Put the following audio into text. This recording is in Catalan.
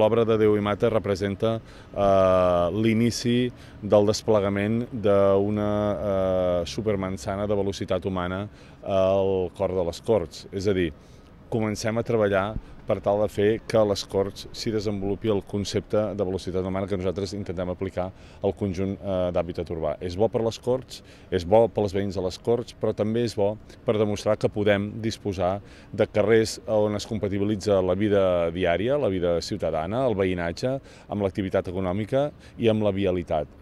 L'obra de Déu i Mata representa eh, l'inici del desplegament d'una eh, supermansana de velocitat humana al cor de les Corts. És a dir, comencem a treballar per tal de fer que a les Corts s'hi desenvolupi el concepte de velocitat humana que nosaltres intentem aplicar al conjunt eh, d'hàbitat urbà. És bo per les Corts, és bo pels veïns de les Corts, però també és bo per demostrar que podem disposar de carrers on es compatibilitza la vida diària, la vida ciutadana, el veïnatge, amb l'activitat econòmica i amb la vialitat.